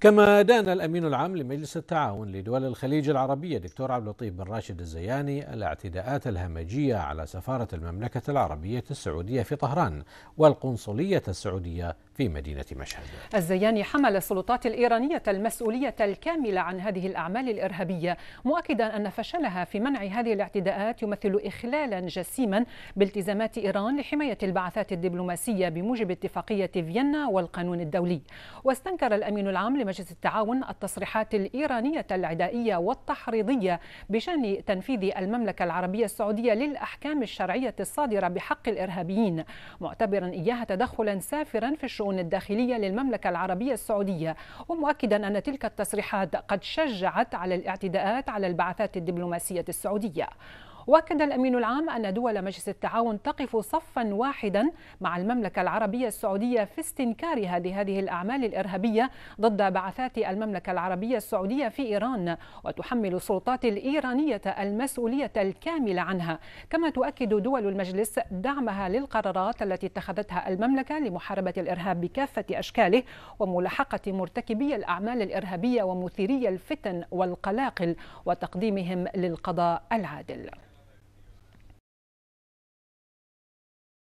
كما دان الامين العام لمجلس التعاون لدول الخليج العربيه دكتور عبد اللطيف بن راشد الزياني الاعتداءات الهمجيه على سفاره المملكه العربيه السعوديه في طهران والقنصليه السعوديه في مدينة مشهد الزياني حمل السلطات الإيرانية المسؤولية الكاملة عن هذه الأعمال الإرهابية مؤكدا أن فشلها في منع هذه الاعتداءات يمثل إخلالا جسيما بالتزامات إيران لحماية البعثات الدبلوماسية بموجب اتفاقية فيينا والقانون الدولي واستنكر الأمين العام لمجلس التعاون التصريحات الإيرانية العدائية والتحريضية بشأن تنفيذ المملكة العربية السعودية للأحكام الشرعية الصادرة بحق الإرهابيين معتبرا إياها تدخلا سافرا في الشؤون الشؤون الداخلية للمملكة العربية السعودية ومؤكدا أن تلك التصريحات قد شجعت على الاعتداءات على البعثات الدبلوماسية السعودية واكد الامين العام ان دول مجلس التعاون تقف صفا واحدا مع المملكه العربيه السعوديه في استنكارها لهذه الاعمال الارهابيه ضد بعثات المملكه العربيه السعوديه في ايران وتحمل السلطات الايرانيه المسؤوليه الكامله عنها كما تؤكد دول المجلس دعمها للقرارات التي اتخذتها المملكه لمحاربه الارهاب بكافه اشكاله وملاحقه مرتكبي الاعمال الارهابيه ومثيري الفتن والقلاقل وتقديمهم للقضاء العادل